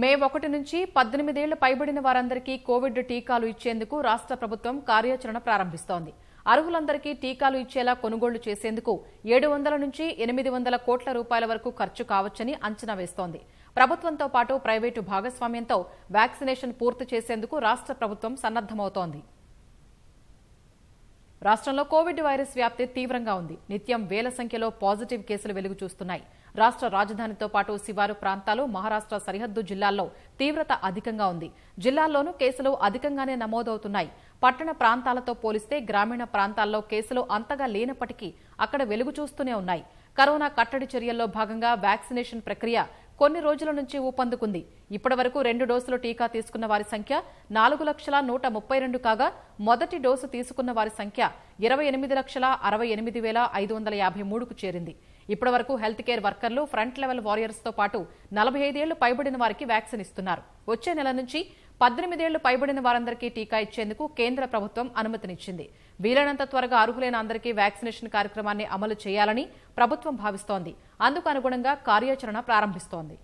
మే ఒకటి నుంచి పద్దెనిమిదేళ్లు పైబడిన వారందరికీ కోవిడ్ టీకాలు ఇచ్చేందుకు రాష్ట్ర ప్రభుత్వం కార్యాచరణ ప్రారంభిస్తోంది అర్హులందరికీ టీకాలు ఇచ్చేలా కొనుగోళ్లు చేసేందుకు ఏడు వందల నుంచి ఎనిమిది వందల కోట్ల రూపాయల వరకు ఖర్చు కావచ్చని అంచనా వేస్తోంది ప్రభుత్వంతో పాటు ప్రైవేటు భాగస్వామ్యంతో వ్యాక్సినేషన్ పూర్తి చేసేందుకు రాష్ట్ర ప్రభుత్వం సన్నద్దమవుతోంది రాష్ట్రంలో కోవిడ్ వైరస్ వ్యాప్తి తీవ్రంగా ఉంది నిత్యం వేల సంఖ్యలో పాజిటివ్ కేసులు వెలుగు చూస్తున్నాయి రాష్ట్ర రాజధానితో పాటు శివారు ప్రాంతాలు మహారాష్ట్ర సరిహద్దు జిల్లాల్లో తీవ్రత అధికంగా ఉంది జిల్లాల్లోనూ కేసులు అధికంగానే నమోదవుతున్నాయి పట్టణ ప్రాంతాలతో పోలిస్తే గ్రామీణ ప్రాంతాల్లో కేసులు అంతగా లేనప్పటికీ అక్కడ వెలుగు చూస్తూనే ఉన్నాయి కరోనా కట్టడి చర్యల్లో భాగంగా వ్యాక్సినేషన్ ప్రక్రియ కొన్ని రోజుల నుంచి ఊపందుకుంది ఇప్పటి వరకు రెండు డోసులు టీకా తీసుకున్న వారి సంఖ్య నాలుగు లక్షల నూట ముప్పై రెండు కాగా మొదటి డోసు తీసుకున్న వారి సంఖ్య ఇరవై ఎనిమిది లక్షల అరవై ఎనిమిది వేల ఐదు వందల యాభై మూడుకు చేరింది ఇప్పటి వరకు హెల్త్ కేర్ వర్కర్లు ఫ్రంట్ లెవెల్ వారియర్స్తో పాటు నలభై ఐదేళ్లు పైబడిన వారికి వ్యాక్సిన్ ఇస్తున్నారు వచ్చే నెల నుంచి పద్దెనిమిదేళ్లు పైబడిన వారందరికీ టీకా ఇచ్చేందుకు కేంద్ర ప్రభుత్వం అనుమతినిచ్చింది వీలైనంత త్వరగా అర్హులైన అందరికీ వ్యాక్సినేషన్ కార్యక్రమాన్ని అమలు చేయాలని ప్రభుత్వం భావిస్తోంది అందుకు అనుగుణంగా కార్యాచరణ ప్రారంభిస్తోంది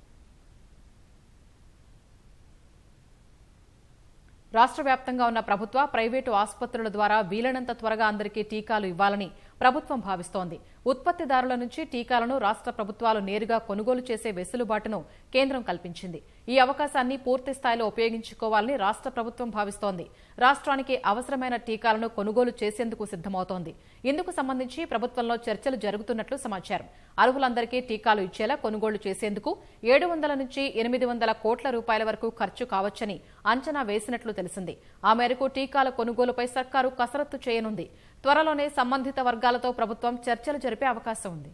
రాష్ట్ర వ్యాప్తంగా ఉన్న ప్రభుత్వ ప్రైవేటు ఆసుపత్రుల ద్వారా వీలైనంత త్వరగా అందరికీ టీకాలు ఇవ్వాలని ప్రభుత్వం భావిస్తోంది ఉత్పత్తిదారుల నుంచి టీకాలను రాష్ట్ర ప్రభుత్వాలు నేరుగా కొనుగోలు చేసే వెసులుబాటును కేంద్రం కల్పించింది ఈ అవకాశాన్ని పూర్తి స్థాయిలో ఉపయోగించుకోవాలని రాష్ట్ర ప్రభుత్వం భావిస్తోంది రాష్ట్రానికి అవసరమైన టీకాలను కొనుగోలు చేసేందుకు సిద్దమవుతోంది ఇందుకు సంబంధించి ప్రభుత్వంలో చర్చలు జరుగుతున్నట్లు సమాచారం అర్హులందరికీ టీకాలు ఇచ్చేలా కొనుగోలు చేసేందుకు ఏడు వందల నుంచి ఎనిమిది వందల కోట్ల రూపాయల వరకు ఖర్చు కావచ్చని అంచనా వేసినట్లు తెలిసింది ఆ మేరకు టీకాల కొనుగోలుపై సర్కారు కసరత్తు చేయనుంది త్వరలోనే సంబంధిత వర్గ వర్గాలతో ప్రభుత్వం చర్చలు జరిపే అవకాశం ఉంది